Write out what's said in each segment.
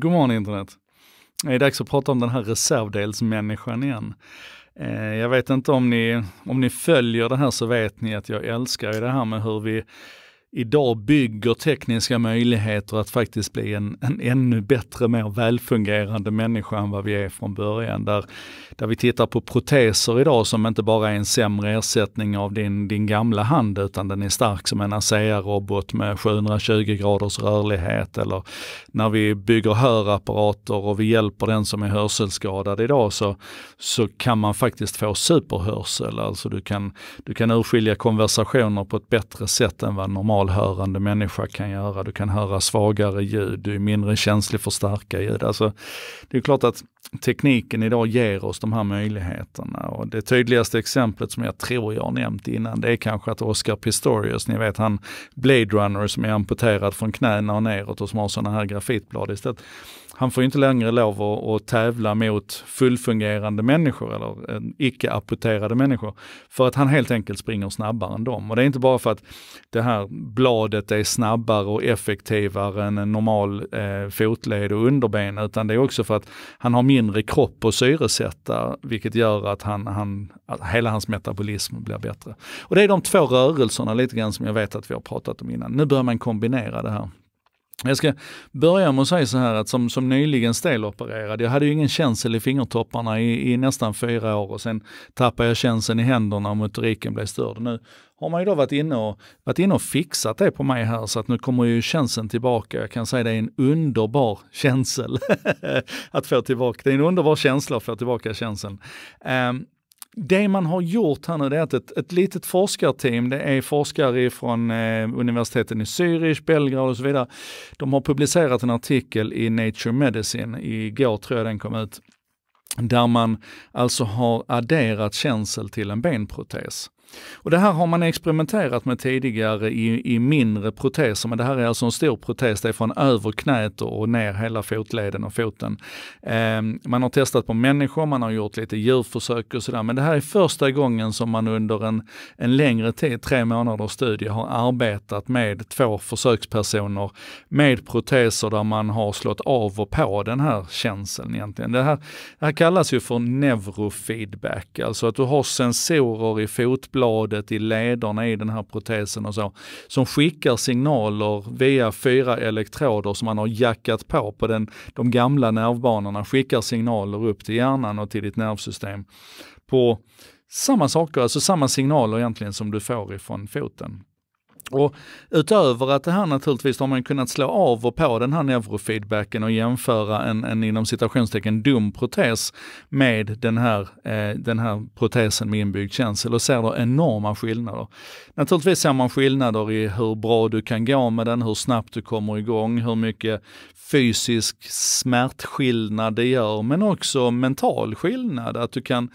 God morgon internet. Det är dags att prata om den här reservdelsmänniskan igen. Eh, jag vet inte om ni, om ni följer det här så vet ni att jag älskar det här med hur vi idag bygger tekniska möjligheter att faktiskt bli en, en ännu bättre, mer välfungerande människa än vad vi är från början. Där, där vi tittar på proteser idag som inte bara är en sämre ersättning av din, din gamla hand utan den är stark som en ASEA-robot med 720 graders rörlighet eller när vi bygger hörapparater och vi hjälper den som är hörselskadad idag så, så kan man faktiskt få superhörsel. Alltså du kan, du kan urskilja konversationer på ett bättre sätt än vad normalt normalhörande människa kan göra. Du kan höra svagare ljud, du är mindre känslig för starka ljud. Alltså, det är klart att tekniken idag ger oss de här möjligheterna och det tydligaste exemplet som jag tror jag har nämnt innan, det är kanske att Oscar Pistorius, ni vet han Blade Runner som är amputerad från knäna och neråt och som har sådana här grafitblad istället han får inte längre lov att, att tävla mot fullfungerande människor eller eh, icke-apporterade människor för att han helt enkelt springer snabbare än dem. Och det är inte bara för att det här bladet är snabbare och effektivare än en normal eh, fotled och underben, utan det är också för att han har mindre kropp att syresätta, vilket gör att, han, han, att hela hans metabolism blir bättre. Och det är de två rörelserna lite grann som jag vet att vi har pratat om innan. Nu börjar man kombinera det här. Jag ska börja med att säga så här att som, som nyligen stelopererad, jag hade ju ingen känsel i fingertopparna i, i nästan fyra år och sen tappade jag känseln i händerna och motoriken blev störd. Nu har man ju då varit inne och, varit inne och fixat det på mig här så att nu kommer ju känseln tillbaka. Jag kan säga det är en underbar känsel att få tillbaka. Det är en underbar känsla att få tillbaka känseln. Um, det man har gjort här nu det är att ett, ett litet forskarteam, det är forskare från eh, universiteten i Zürich, Belgrad och så vidare. De har publicerat en artikel i Nature Medicine, igår tror jag den kom ut, där man alltså har adderat känsel till en benprotes. Och det här har man experimenterat med tidigare i, i mindre proteser, men det här är alltså en stor protes. Det är från över knät och ner hela fotleden och foten. Eh, man har testat på människor, man har gjort lite djurförsök och sådär, men det här är första gången som man under en, en längre tid, tre månaders studie, har arbetat med två försökspersoner med proteser där man har slått av och på den här känseln egentligen. Det här, det här kallas ju för neurofeedback, alltså att du har sensorer i fotbladet bladet i lederna i den här protesen och så, som skickar signaler via fyra elektroder som man har jackat på på den, de gamla nervbanorna, skickar signaler upp till hjärnan och till ditt nervsystem på samma saker, alltså samma signaler egentligen som du får ifrån foten. Och utöver att det här naturligtvis har man kunnat slå av och på den här neurofeedbacken och jämföra en, en inom citationstecken dum protes med den här, eh, den här protesen med inbyggd känsel och ser då enorma skillnader. Naturligtvis ser man skillnader i hur bra du kan gå med den, hur snabbt du kommer igång, hur mycket fysisk smärtskillnad det gör, men också mental skillnad. Att du kan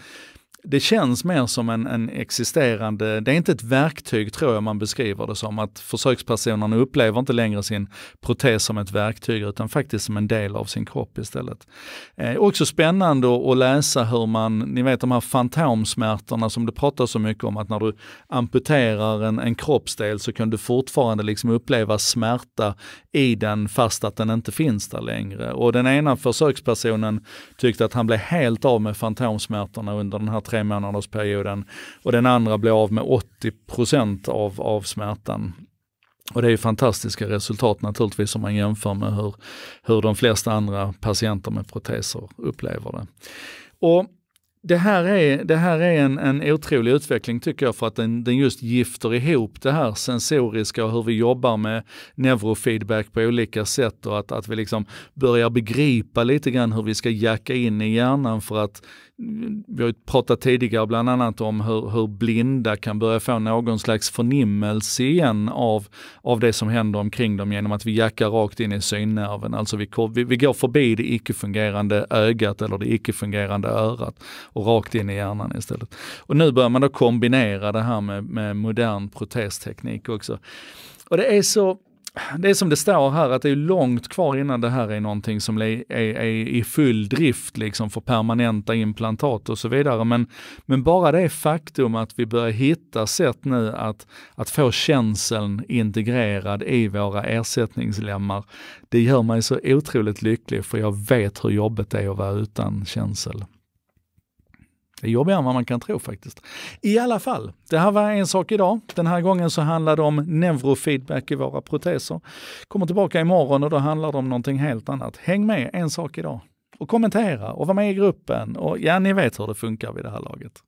det känns mer som en, en, existerande, det är inte ett verktyg tror jag man beskriver det som, att försökspersonerna upplever inte längre sin protes som ett verktyg utan faktiskt som en del av sin kropp istället. Eh, också spännande att läsa hur man, ni vet de här fantomsmärtorna som det pratas så mycket om, att när du amputerar en, en kroppsdel så kan du fortfarande liksom uppleva smärta i den fast att den inte finns där längre. Och den ena försökspersonen tyckte att han blev helt av med fantomsmärtorna under den här tre tre månadersperioden och den andra blir av med 80 av, av smärtan. Och det är ju fantastiska resultat naturligtvis om man jämför med hur, hur de flesta andra patienter med proteser upplever det. Och det här är, det här är en, en otrolig utveckling tycker jag för att den, den just gifter ihop det här sensoriska och hur vi jobbar med neurofeedback på olika sätt och att, att vi liksom börjar begripa lite grann hur vi ska jacka in i hjärnan för att vi har ju pratat tidigare bland annat om hur, hur, blinda kan börja få någon slags förnimmelse igen av, av det som händer omkring dem genom att vi jackar rakt in i synnerven. Alltså vi, vi, vi går förbi det icke-fungerande ögat eller det icke-fungerande örat och rakt in i hjärnan istället. Och nu börjar man då kombinera det här med, med modern protesteknik också. Och det är så, det är som det står här, att det är långt kvar innan det här är någonting som är, är, är, i full drift liksom för permanenta implantat och så vidare. Men, men bara det faktum att vi börjar hitta sätt nu att, att få känseln integrerad i våra ersättningslemmar, det gör mig så otroligt lycklig för jag vet hur jobbigt det är att vara utan känsel. Det är jobbigare än vad man kan tro faktiskt. I alla fall, det här var en sak idag. Den här gången så handlar det om neurofeedback i våra proteser. Kommer tillbaka imorgon och då handlar det om någonting helt annat. Häng med en sak idag och kommentera och var med i gruppen och ja, ni vet hur det funkar vid det här laget.